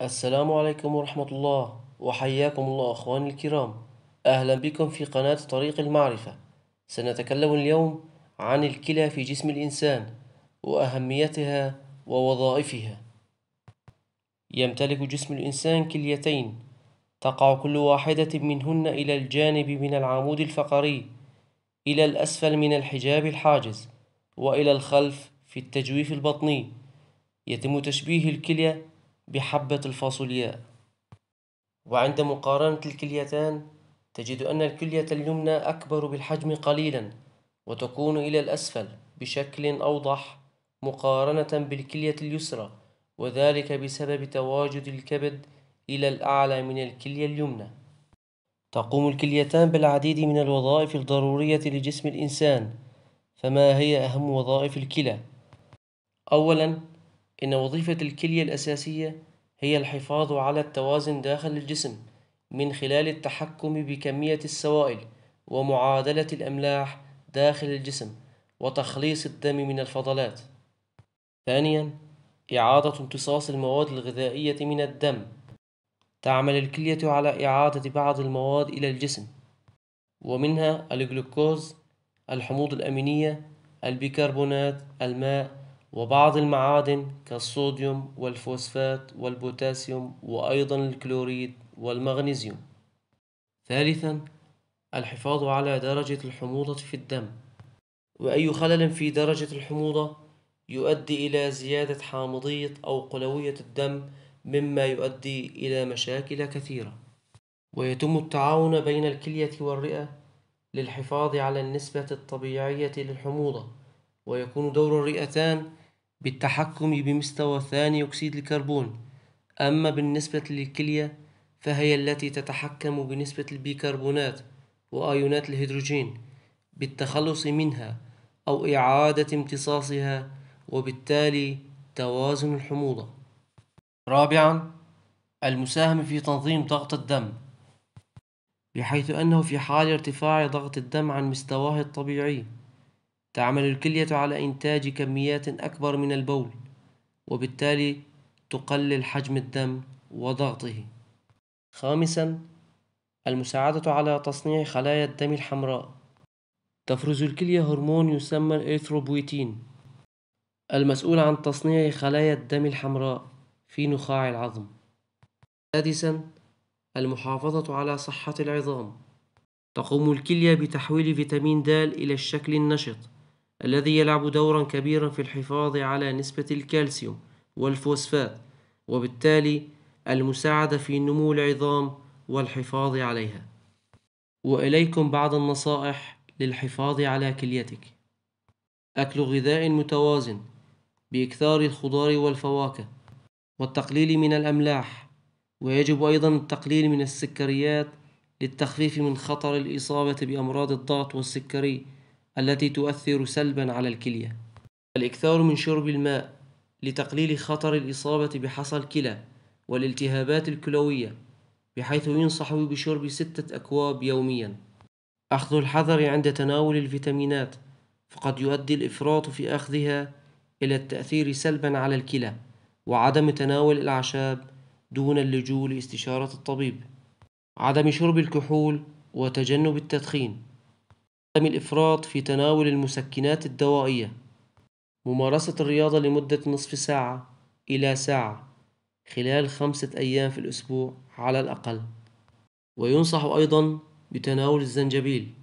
السلام عليكم ورحمة الله وحياكم الله أخواني الكرام أهلا بكم في قناة طريق المعرفة سنتكلم اليوم عن الكلى في جسم الإنسان وأهميتها ووظائفها يمتلك جسم الإنسان كليتين تقع كل واحدة منهن إلى الجانب من العمود الفقري إلى الأسفل من الحجاب الحاجز وإلى الخلف في التجويف البطني يتم تشبيه الكلية بحبة الفاصولياء وعند مقارنة الكليتان تجد أن الكلية اليمنى أكبر بالحجم قليلا وتكون إلى الأسفل بشكل أوضح مقارنة بالكلية اليسرى وذلك بسبب تواجد الكبد إلى الأعلى من الكلية اليمنى تقوم الكليتان بالعديد من الوظائف الضرورية لجسم الإنسان فما هي أهم وظائف الكلى؟ أولاً إن وظيفة الكلية الأساسية هي الحفاظ على التوازن داخل الجسم من خلال التحكم بكمية السوائل ومعادلة الأملاح داخل الجسم وتخليص الدم من الفضلات. ثانياً إعادة امتصاص المواد الغذائية من الدم تعمل الكلية على إعادة بعض المواد إلى الجسم ومنها الجلوكوز الحموض الأمينية البيكربونات الماء وبعض المعادن كالصوديوم والفوسفات والبوتاسيوم وأيضا الكلوريد والمغنيسيوم ثالثا الحفاظ على درجة الحموضة في الدم وأي خلل في درجة الحموضة يؤدي إلى زيادة حامضية أو قلوية الدم مما يؤدي إلى مشاكل كثيرة ويتم التعاون بين الكلية والرئة للحفاظ على النسبة الطبيعية للحموضة ويكون دور الرئتان بالتحكم بمستوى ثاني أكسيد الكربون أما بالنسبة للكلية فهي التي تتحكم بنسبة البيكربونات وآيونات الهيدروجين بالتخلص منها أو إعادة امتصاصها وبالتالي توازن الحموضة رابعا المساهم في تنظيم ضغط الدم بحيث أنه في حال ارتفاع ضغط الدم عن مستواه الطبيعي تعمل الكلية على إنتاج كميات أكبر من البول وبالتالي تقلل حجم الدم وضغطه خامسا المساعدة على تصنيع خلايا الدم الحمراء تفرز الكلية هرمون يسمى الإيثروبويتين المسؤول عن تصنيع خلايا الدم الحمراء في نخاع العظم سادسا المحافظة على صحة العظام تقوم الكلية بتحويل فيتامين د إلى الشكل النشط الذي يلعب دورا كبيرا في الحفاظ على نسبة الكالسيوم والفوسفات وبالتالي المساعدة في نمو العظام والحفاظ عليها وإليكم بعض النصائح للحفاظ على كليتك أكل غذاء متوازن بإكثار الخضار والفواكه والتقليل من الأملاح ويجب أيضا التقليل من السكريات للتخفيف من خطر الإصابة بأمراض الضغط والسكري التي تؤثر سلبا على الكلية الإكثار من شرب الماء لتقليل خطر الإصابة بحصى الكلى والالتهابات الكلوية بحيث ينصح بشرب ستة أكواب يوميا أخذ الحذر عند تناول الفيتامينات فقد يؤدي الإفراط في أخذها إلى التأثير سلبا على الكلى وعدم تناول الأعشاب دون اللجوء لاستشارة الطبيب عدم شرب الكحول وتجنب التدخين عدم الإفراط في تناول المسكنات الدوائية ممارسة الرياضة لمدة نصف ساعة إلى ساعة خلال خمسة أيام في الأسبوع على الأقل وينصح أيضا بتناول الزنجبيل